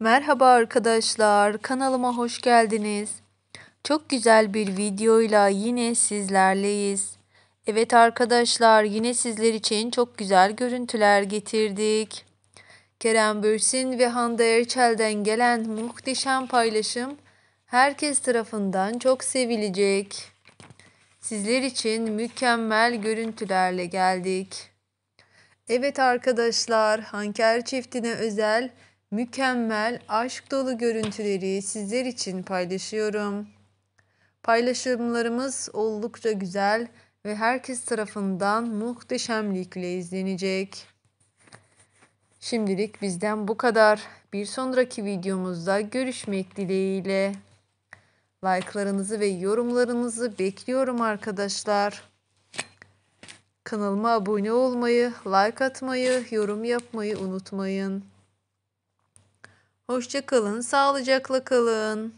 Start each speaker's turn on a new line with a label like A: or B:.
A: Merhaba arkadaşlar, kanalıma hoş geldiniz. Çok güzel bir videoyla yine sizlerleyiz. Evet arkadaşlar, yine sizler için çok güzel görüntüler getirdik. Kerem Bürsin ve Hande Erçel'den gelen muhteşem paylaşım herkes tarafından çok sevilecek. Sizler için mükemmel görüntülerle geldik. Evet arkadaşlar, Hanker çiftine özel mükemmel, aşk dolu görüntüleri sizler için paylaşıyorum. Paylaşımlarımız oldukça güzel ve herkes tarafından muhteşemlikle izlenecek. Şimdilik bizden bu kadar. Bir sonraki videomuzda görüşmek dileğiyle. Like'larınızı ve yorumlarınızı bekliyorum arkadaşlar. Kanalıma abone olmayı, like atmayı, yorum yapmayı unutmayın. Hoşça kalın, sağlıcakla kalın.